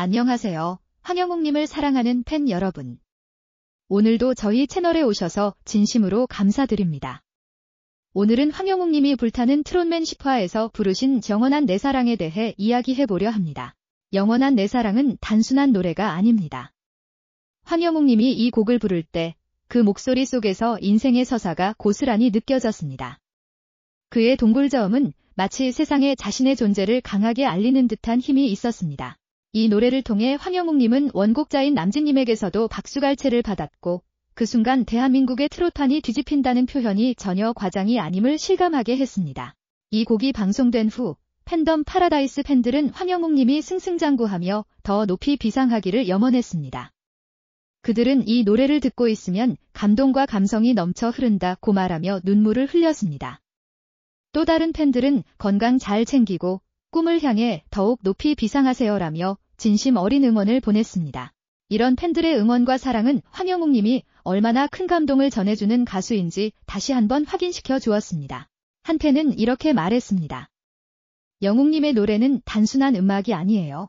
안녕하세요. 황영웅님을 사랑하는 팬 여러분. 오늘도 저희 채널에 오셔서 진심으로 감사드립니다. 오늘은 황영웅님이 불타는 트롯맨 10화에서 부르신 영원한 내 사랑에 대해 이야기해보려 합니다. 영원한 내 사랑은 단순한 노래가 아닙니다. 황영웅님이 이 곡을 부를 때 그 목소리 속에서 인생의 서사가 고스란히 느껴졌습니다. 그의 동굴저음은 마치 세상에 자신의 존재를 강하게 알리는 듯한 힘이 있었습니다. 이 노래를 통해 황영욱님은 원곡자인 남진님에게서도 박수갈채를 받았고 그 순간 대한민국의 트로탄이 뒤집힌다는 표현이 전혀 과장이 아님을 실감하게 했습니다. 이 곡이 방송된 후 팬덤 파라다이스 팬들은 황영욱님이 승승장구하며 더 높이 비상하기를 염원했습니다. 그들은 이 노래를 듣고 있으면 감동과 감성이 넘쳐 흐른다고 말하며 눈물을 흘렸습니다. 또 다른 팬들은 건강 잘 챙기고 꿈을 향해 더욱 높이 비상하세요라며 진심 어린 응원을 보냈습니다. 이런 팬들의 응원과 사랑은 황영웅님이 얼마나 큰 감동을 전해주는 가수인지 다시 한번 확인시켜 주었습니다. 한 팬은 이렇게 말했습니다. 영웅님의 노래는 단순한 음악이 아니에요.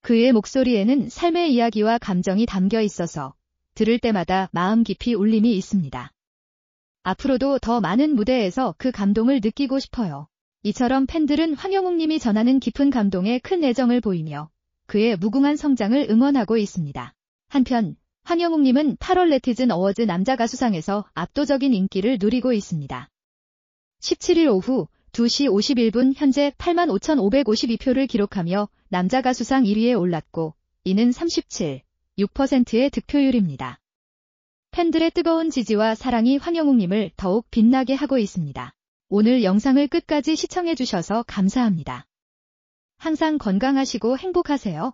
그의 목소리에는 삶의 이야기와 감정이 담겨 있어서 들을 때마다 마음 깊이 울림이 있습니다. 앞으로도 더 많은 무대에서 그 감동을 느끼고 싶어요. 이처럼 팬들은 황영웅님이 전하는 깊은 감동에 큰 애정을 보이며 그의 무궁한 성장을 응원하고 있습니다. 한편 황영웅님은 8월 네티즌 어워즈 남자 가수상에서 압도적인 인기를 누리고 있습니다. 17일 오후 2시 51분 현재 85,552표를 만 기록하며 남자 가수상 1위에 올랐고 이는 37.6%의 득표율입니다. 팬들의 뜨거운 지지와 사랑이 황영웅님을 더욱 빛나게 하고 있습니다. 오늘 영상을 끝까지 시청해주셔서 감사합니다. 항상 건강하시고 행복하세요.